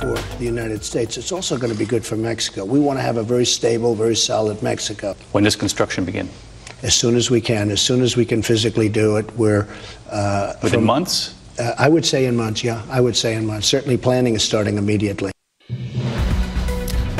for the United States. It's also going to be good for Mexico. We want to have a very stable, very solid Mexico. When does construction begin? As soon as we can. As soon as we can physically do it. We're uh, within from, months. Uh, I would say in months. Yeah, I would say in months. Certainly, planning is starting immediately.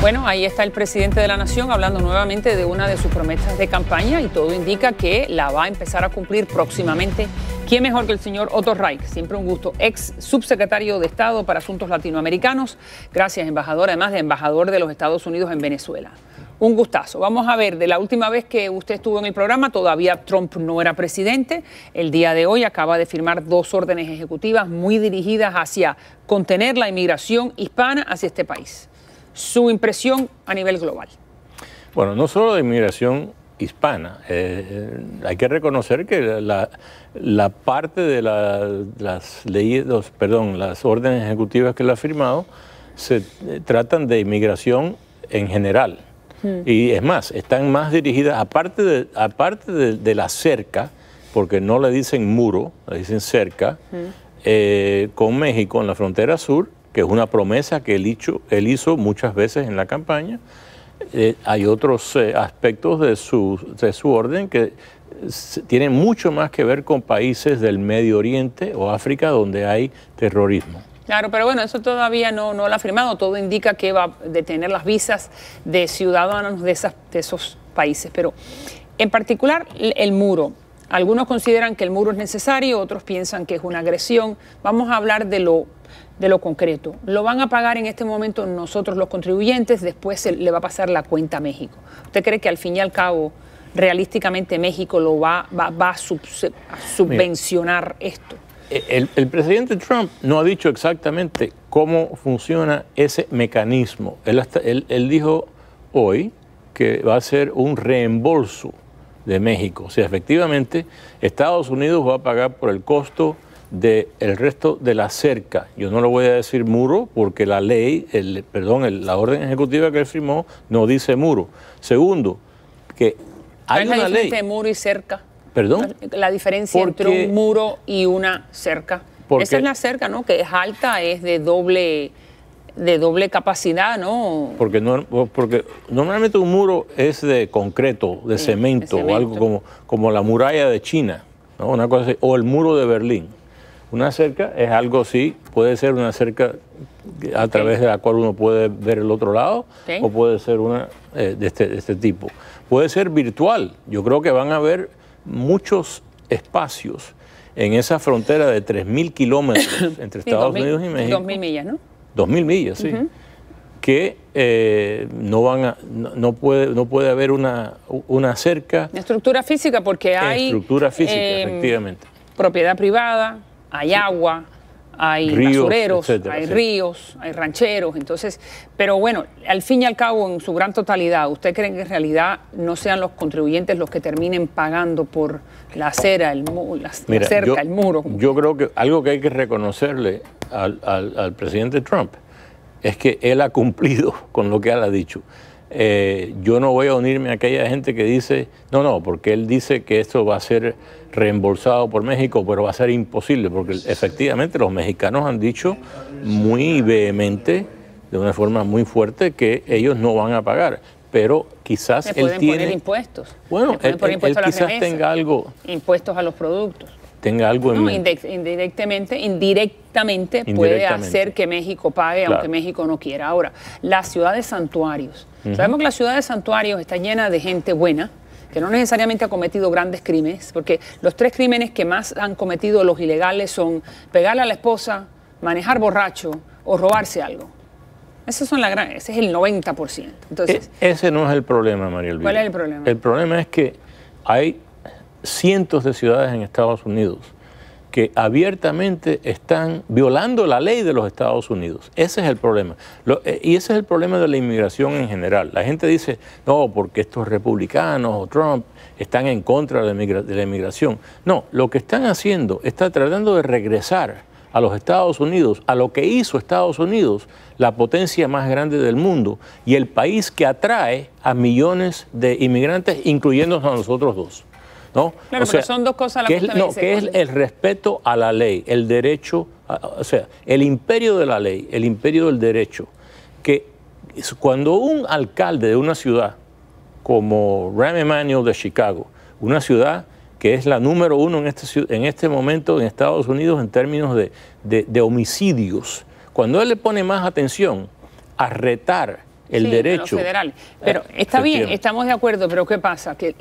Bueno, ahí está el presidente de la Nación hablando nuevamente de una de sus promesas de campaña y todo indica que la va a empezar a cumplir próximamente. ¿Quién mejor que el señor Otto Reich? Siempre un gusto, ex subsecretario de Estado para Asuntos Latinoamericanos. Gracias, embajador, además de embajador de los Estados Unidos en Venezuela. Un gustazo. Vamos a ver, de la última vez que usted estuvo en el programa, todavía Trump no era presidente. El día de hoy acaba de firmar dos órdenes ejecutivas muy dirigidas hacia contener la inmigración hispana hacia este país su impresión a nivel global. Bueno, no solo de inmigración hispana. Eh, eh, hay que reconocer que la, parte de las leyes, perdón, las órdenes ejecutivas que él ha firmado se eh, tratan de inmigración en general. Hmm. Y es más, están más dirigidas, aparte, de, la cerca, porque no le dicen muro, le dicen cerca, hmm. con México en la frontera sur, que es una promesa que él hizo, él hizo muchas veces en la campaña. Eh, hay otros eh, aspectos de su, de su orden que tienen mucho más que ver con países del Medio Oriente o África donde hay terrorismo. Claro, pero bueno, eso todavía no, no lo ha firmado. Todo indica que va a detener las visas de ciudadanos de, esas, de esos países. Pero en particular el muro. Algunos consideran que el muro es necesario, otros piensan que es una agresión. Vamos a hablar de lo, de lo concreto. Lo van a pagar en este momento nosotros los contribuyentes, después se le va a pasar la cuenta a México. ¿Usted cree que al fin y al cabo, realísticamente, México lo va, va, a, subvencionar esto? Eh, el, presidente Trump no ha dicho exactamente cómo funciona ese mecanismo. él, él dijo hoy que va a ser un reembolso de México. O sea, efectivamente, Estados Unidos va a pagar por el costo del el resto de la cerca. Yo no lo voy a decir muro porque la ley, el, perdón, la orden ejecutiva que él firmó no dice muro. Segundo, que hay la diferencia ley. muro y cerca? ¿Perdón? La diferencia entre un muro y una cerca. Esa es la cerca, ¿no? Que es alta, es de doble de doble capacidad, ¿no? Porque, no, porque normalmente un muro es de concreto, de cemento, o algo como, como la muralla de China, ¿no? Una cosa o el muro de Berlín. Una cerca es algo así, puede ser una cerca a través de la cual uno puede ver el otro lado, o puede ser una eh, este, de, este, tipo. Puede ser virtual, yo creo que van a haber muchos espacios en esa frontera de 3.000 kilómetros entre Estados Unidos y México. 2.000 millas, ¿no? 2.000 millas, sí. Que eh, no, van no, puede, no puede haber una, una cerca. Estructura física, porque hay. Estructura eh, física, efectivamente. Propiedad privada, hay agua, hay basureros, hay ríos, hay rancheros, entonces, pero bueno, al fin y al cabo, en su gran totalidad, ¿usted cree que en realidad no sean los contribuyentes los que terminen pagando por la acera, el mu la, cerca, el muro? Yo creo que algo que hay que reconocerle al, al, presidente Trump es que él ha cumplido con lo que él ha dicho. Eh, yo no voy a unirme a aquella gente que dice, no, no, porque él dice que esto va a ser reembolsado por México, pero va a ser imposible, porque efectivamente los mexicanos han dicho muy vehemente, de una forma muy fuerte, que ellos no van a pagar pero quizás él tiene impuestos. Bueno, quizás tenga algo impuestos a los productos tenga algo en no, indirectamente, indirectamente puede hacer que México pague, aunque México no quiera. Ahora, las ciudades santuarios. Sabemos que la ciudad de santuarios está llena de gente buena, que no necesariamente ha cometido grandes crímenes, porque los tres crímenes que más han cometido los ilegales son pegarle a la esposa, manejar borracho o robarse algo. son la grandes ese es el 90%. Entonces, e, ese no es el problema, María ¿Cuál es el problema? El problema es que hay cientos de ciudades en Estados Unidos que abiertamente están violando la ley de los Estados Unidos. Ese es el problema. Eh, y ese es el problema de la inmigración en general. La gente dice, no, porque estos republicanos o Trump están en contra de la, de la inmigración. No, lo que están haciendo está tratando de regresar a los Estados Unidos, a lo que hizo Estados Unidos, la potencia más grande del mundo y el país que atrae a millones de inmigrantes, incluyéndonos a nosotros dos o sea, son dos cosas las que, es, no, que es el respeto a la ley, el derecho, o sea, el imperio de la ley, el imperio del derecho, que cuando un alcalde de una ciudad como Ram Emanuel de Chicago, una ciudad que es la número uno en este, en este momento en Estados Unidos en términos de homicidios, cuando él le pone más atención a retar el derecho. federal. pero eh, está bien, estamos de acuerdo, pero ¿qué pasa? Que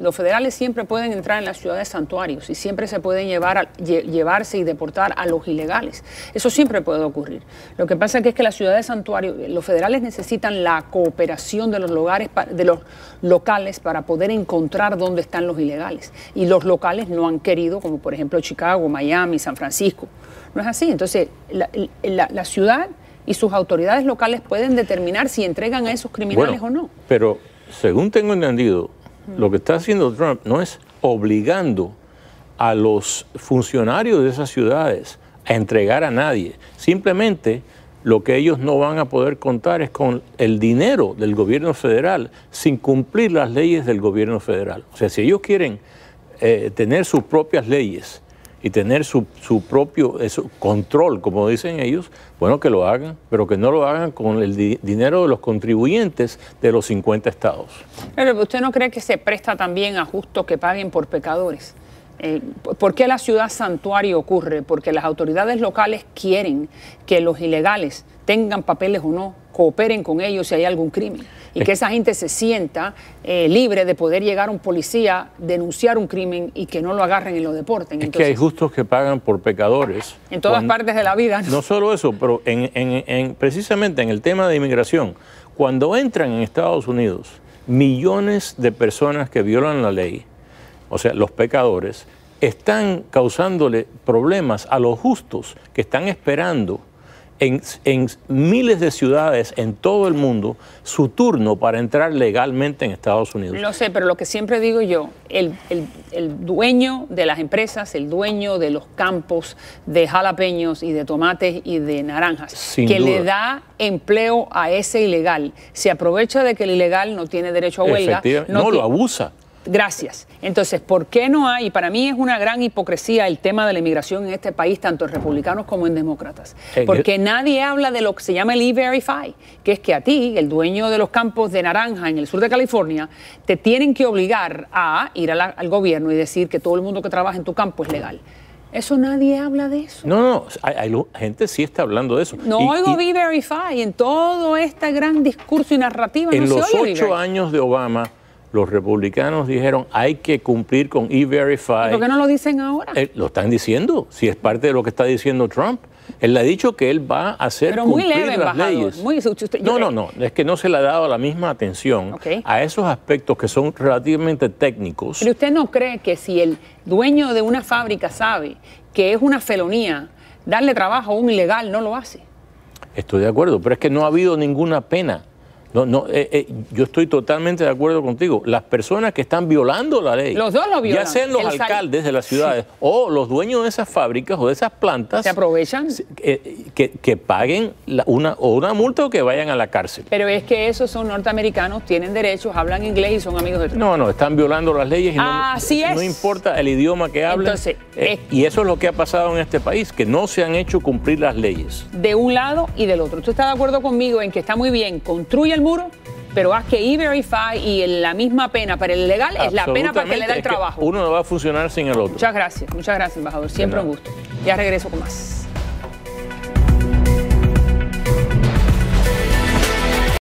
los federales siempre pueden entrar en las ciudades santuarios y siempre se pueden llevar llevarse y deportar a los ilegales. Eso siempre puede ocurrir. Lo que pasa que es que las ciudades santuarios, los federales necesitan la cooperación de los lugares, de los locales para poder encontrar dónde están los ilegales. Y los locales no han querido, como por ejemplo Chicago, Miami, San Francisco. No es así. Entonces, la ciudad y sus autoridades locales pueden determinar si entregan a esos criminales o no. Pero según tengo entendido, lo que está haciendo Trump no es obligando a los funcionarios de esas ciudades a entregar a nadie. Simplemente lo que ellos no van a poder contar es con el dinero del gobierno federal sin cumplir las leyes del gobierno federal. O sea, si ellos quieren eh, tener sus propias leyes y tener su, propio control, como dicen ellos, bueno, que lo hagan, pero que no lo hagan con el dinero de los contribuyentes de los 50 estados. Pero usted no cree que se presta también a justos que paguen por pecadores. Eh, ¿Por qué la ciudad santuario ocurre? Porque las autoridades locales quieren que los ilegales tengan papeles o no, cooperen con ellos si hay algún crimen y que esa gente se sienta eh, libre de poder llegar a un policía, denunciar un crimen y que no lo agarren y lo deporten. que hay justos que pagan por pecadores. En todas partes de la vida. ¿no? solo eso, pero en, precisamente en el tema de inmigración, cuando entran en Estados Unidos millones de personas que violan la ley, o sea, los pecadores, están causándole problemas a los justos que están esperando en, miles de ciudades en todo el mundo su turno para entrar legalmente en Estados Unidos. No sé, pero lo que siempre digo yo, el, dueño de las empresas, el dueño de los campos de jalapeños y de tomates y de naranjas, que le da empleo a ese ilegal, se aprovecha de que el ilegal no tiene derecho a huelga. no lo abusa. Gracias. Entonces, ¿por qué no hay? Para mí es una gran hipocresía el tema de la inmigración en este país, tanto en republicanos como en demócratas. Eh, Porque nadie habla de lo que se llama el E-Verify, que es que a ti, el dueño de los campos de naranja en el sur de California, te tienen que obligar a ir al gobierno y decir que todo el mundo que trabaja en tu campo es legal. Eso nadie habla de eso. No, no, hay, hay, gente sí está hablando de eso. No oigo e Verify en todo este gran discurso y narrativa. En los ocho años de Obama los republicanos dijeron hay que cumplir con E-Verify. ¿Por qué no lo dicen ahora? Eh, lo están diciendo, si es parte de lo que está diciendo Trump. Él le ha dicho que él va a hacer cumplir muy leve, las muy leyes. Muy, usted, no, no, no. Es que no se le ha dado la misma atención a esos aspectos que son relativamente técnicos. Pero usted no cree que si el dueño de una fábrica sabe que es una felonía darle trabajo a un ilegal, no lo hace. Estoy de acuerdo, pero es que no ha habido ninguna pena no, no, eh, eh, yo estoy totalmente de acuerdo contigo. Las personas que están violando la ley, los dos violan. ya sean los alcaldes de las ciudades o los dueños de esas fábricas o de esas plantas, se aprovechan. Eh, que, paguen una, o una multa o que vayan a la cárcel. Pero es que esos son norteamericanos, tienen derechos, hablan inglés y son amigos de todos. No, no, están violando las leyes y Así no, importa el idioma que hablen. Entonces, eh, y eso es lo que ha pasado en este país, que no se han hecho cumplir las leyes. De un lado y del otro. ¿Tú estás de acuerdo conmigo en que está muy bien, construye el muro? pero haz que E-Verify y la misma pena para el legal es la pena para que le da el trabajo. Uno no va a funcionar sin el otro. Muchas gracias, muchas gracias, embajador. Siempre un gusto. Ya regreso con más.